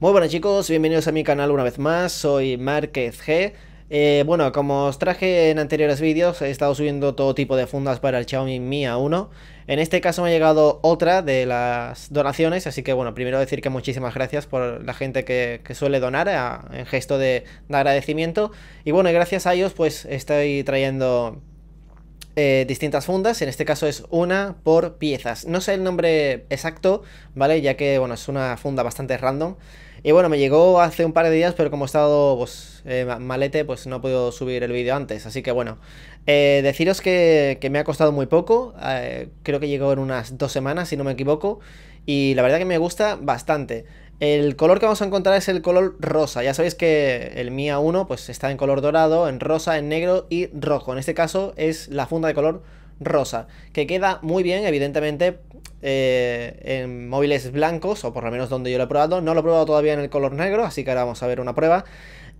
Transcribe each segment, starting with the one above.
Muy buenas chicos, bienvenidos a mi canal una vez más, soy Márquez G. Eh, bueno, como os traje en anteriores vídeos, he estado subiendo todo tipo de fundas para el Xiaomi Mi A1. En este caso me ha llegado otra de las donaciones, así que bueno, primero decir que muchísimas gracias por la gente que, suele donar en gesto de, agradecimiento. Y bueno, gracias a ellos pues estoy trayendo eh, distintas fundas, en este caso es una por piezas. No sé el nombre exacto, ¿vale? Ya que bueno, es una funda bastante random. Y bueno, me llegó hace un par de días, pero como he estado pues, eh, malete, pues no he podido subir el vídeo antes. Así que bueno, eh, deciros que, me ha costado muy poco. Eh, creo que llegó en unas dos semanas, si no me equivoco. Y la verdad que me gusta bastante. El color que vamos a encontrar es el color rosa. Ya sabéis que el Mia 1 pues, está en color dorado, en rosa, en negro y rojo. En este caso es la funda de color rosa, que queda muy bien, evidentemente, eh, en móviles blancos, o por lo menos donde yo lo he probado. No lo he probado todavía en el color negro, así que ahora vamos a ver una prueba.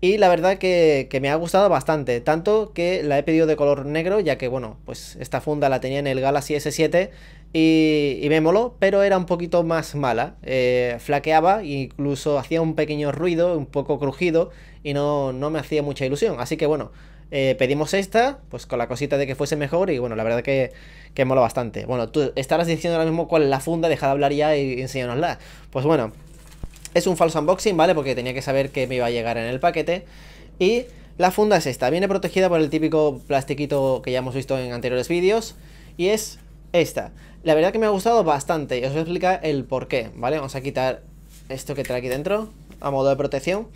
Y la verdad que, que, me ha gustado bastante, tanto que la he pedido de color negro, ya que bueno, pues esta funda la tenía en el Galaxy S7 y, y me moló, pero era un poquito más mala, eh, flaqueaba, incluso hacía un pequeño ruido, un poco crujido y no, no me hacía mucha ilusión, así que bueno, eh, pedimos esta, pues con la cosita de que fuese mejor y bueno, la verdad que, que mola bastante. Bueno, tú estarás diciendo ahora mismo cuál es la funda, deja de hablar ya y, y enséñanosla. Pues bueno, es un falso unboxing, ¿vale? Porque tenía que saber que me iba a llegar en el paquete y... La funda es esta, viene protegida por el típico plastiquito que ya hemos visto en anteriores vídeos y es esta. La verdad que me ha gustado bastante y os voy a explicar el por qué, ¿vale? Vamos a quitar esto que trae aquí dentro a modo de protección.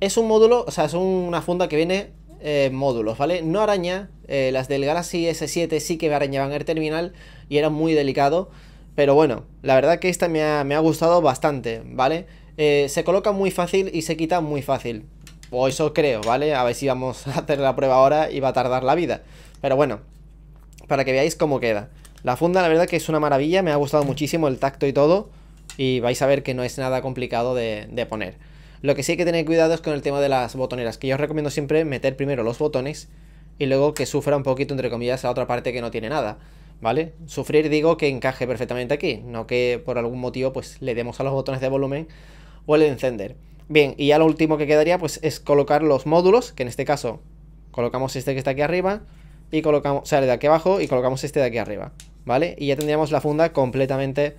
Es un módulo, o sea, es una funda que viene eh, módulos, ¿vale? No araña, eh, las del Galaxy S7 sí que arañaban el terminal y era muy delicado, pero bueno, la verdad que esta me ha, gustado bastante, ¿vale? Eh, se coloca muy fácil y se quita muy fácil, o eso creo, ¿vale? A ver si vamos a hacer la prueba ahora y va a tardar la vida, pero bueno, para que veáis cómo queda. La funda la verdad que es una maravilla, me ha gustado muchísimo el tacto y todo, y vais a ver que no es nada complicado de, de poner. Lo que sí hay que tener cuidado es con el tema de las botoneras, que yo os recomiendo siempre meter primero los botones y luego que sufra un poquito, entre comillas, la otra parte que no tiene nada, ¿vale? Sufrir digo que encaje perfectamente aquí, no que por algún motivo pues le demos a los botones de volumen o el encender. Bien, y ya lo último que quedaría pues es colocar los módulos, que en este caso colocamos este que está aquí arriba y colocamos, o sea, de aquí abajo y colocamos este de aquí arriba, ¿vale? Y ya tendríamos la funda completamente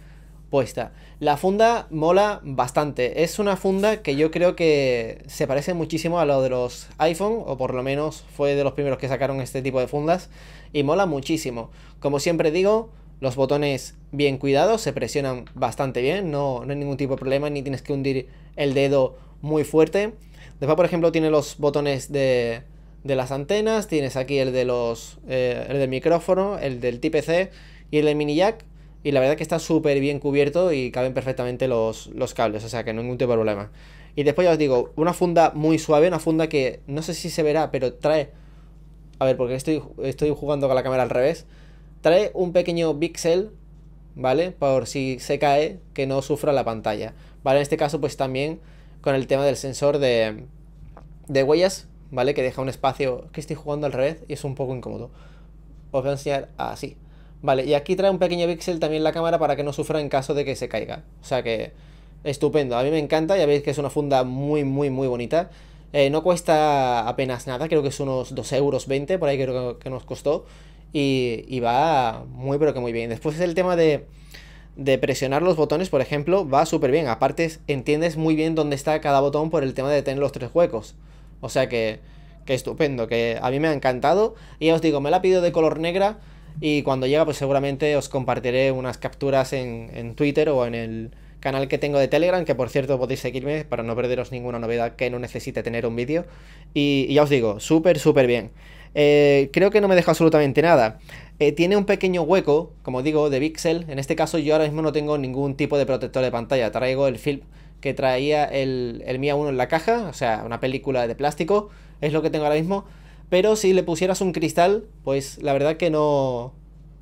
puesta. La funda mola bastante. Es una funda que yo creo que se parece muchísimo a lo de los iPhone, o por lo menos fue de los primeros que sacaron este tipo de fundas, y mola muchísimo. Como siempre digo, los botones bien cuidados, se presionan bastante bien, no, hay ningún tipo de problema, ni tienes que hundir el dedo muy fuerte. Después, por ejemplo, tiene los botones de, de las antenas, tienes aquí el de los eh, el del micrófono, el del tipo C y el del mini jack y la verdad que está súper bien cubierto y caben perfectamente los, cables, o sea que no hay ningún tipo de problema. Y después ya os digo, una funda muy suave, una funda que no sé si se verá, pero trae... A ver, porque estoy, estoy jugando con la cámara al revés. Trae un pequeño pixel, ¿vale? Por si se cae, que no sufra la pantalla. ¿Vale? En este caso pues también con el tema del sensor de, de huellas, ¿vale? Que deja un espacio que estoy jugando al revés y es un poco incómodo. Os voy a enseñar así. Vale, y aquí trae un pequeño pixel también la cámara para que no sufra en caso de que se caiga. O sea que estupendo, a mí me encanta, ya veis que es una funda muy, muy, muy bonita. Eh, no cuesta apenas nada, creo que es unos 2,20 euros, por ahí creo que nos costó. Y, va muy, pero que muy bien. Después el tema de, de presionar los botones, por ejemplo, va súper bien. Aparte, entiendes muy bien dónde está cada botón por el tema de tener los tres huecos. O sea que, que estupendo, que a mí me ha encantado. Y ya os digo, me la pido de color negra. Y cuando llega, pues seguramente os compartiré unas capturas en, Twitter o en el canal que tengo de Telegram, que por cierto podéis seguirme para no perderos ninguna novedad que no necesite tener un vídeo. Y, ya os digo, súper, súper bien. Eh, creo que no me deja absolutamente nada. Eh, tiene un pequeño hueco, como digo, de pixel. En este caso yo ahora mismo no tengo ningún tipo de protector de pantalla. Traigo el film que traía el, el Mia 1 en la caja, o sea, una película de plástico. Es lo que tengo ahora mismo. Pero si le pusieras un cristal, pues la verdad que no,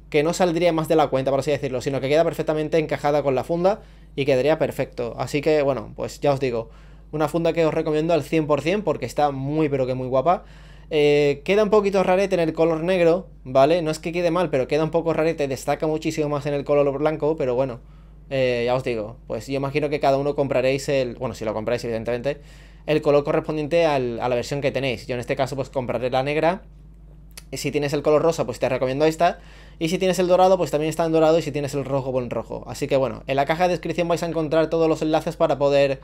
que no saldría más de la cuenta, por así decirlo, sino que queda perfectamente encajada con la funda y quedaría perfecto. Así que bueno, pues ya os digo, una funda que os recomiendo al 100% porque está muy pero que muy guapa. Eh, queda un poquito rarete en el color negro, ¿vale? No es que quede mal, pero queda un poco rarete, destaca muchísimo más en el color blanco, pero bueno, eh, ya os digo, pues yo imagino que cada uno compraréis el, bueno, si lo compráis evidentemente, el color correspondiente a la versión que tenéis. Yo en este caso pues compraré la negra. Y si tienes el color rosa, pues te recomiendo esta. Y si tienes el dorado, pues también está en dorado. Y si tienes el rojo, pues en rojo. Así que bueno, en la caja de descripción vais a encontrar todos los enlaces para poder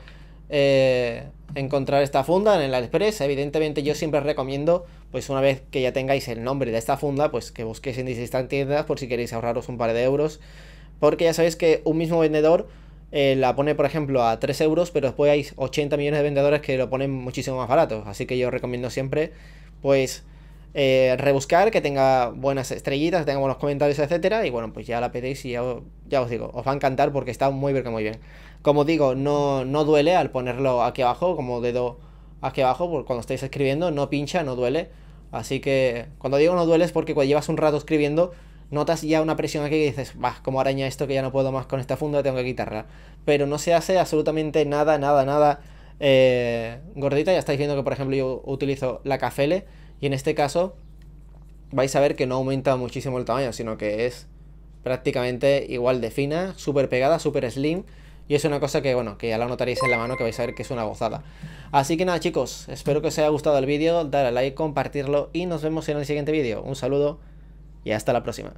eh, encontrar esta funda en el Aliexpress. Evidentemente yo siempre recomiendo, pues una vez que ya tengáis el nombre de esta funda, pues que busquéis en distintas tiendas por si queréis ahorraros un par de euros. Porque ya sabéis que un mismo vendedor eh, la pone, por ejemplo, a 3 euros, pero después hay 80 millones de vendedores que lo ponen muchísimo más barato. Así que yo recomiendo siempre, pues, eh, rebuscar, que tenga buenas estrellitas, que tenga buenos comentarios, etcétera. Y bueno, pues ya la pedéis y ya, ya, os digo, os va a encantar porque está muy bien, muy bien. Como digo, no, no duele al ponerlo aquí abajo, como dedo aquí abajo, porque cuando estáis escribiendo, no pincha, no duele. Así que cuando digo no duele es porque cuando llevas un rato escribiendo notas ya una presión aquí que dices, va como araña esto que ya no puedo más con esta funda, tengo que quitarla. Pero no se hace absolutamente nada, nada, nada eh, gordita. Ya estáis viendo que, por ejemplo, yo utilizo la Cafele y en este caso vais a ver que no aumenta muchísimo el tamaño, sino que es prácticamente igual de fina, súper pegada, súper slim. Y es una cosa que, bueno, que ya la notaréis en la mano, que vais a ver que es una gozada. Así que nada, chicos, espero que os haya gustado el vídeo, dar a like, compartirlo y nos vemos en el siguiente vídeo. Un saludo. Y hasta la próxima.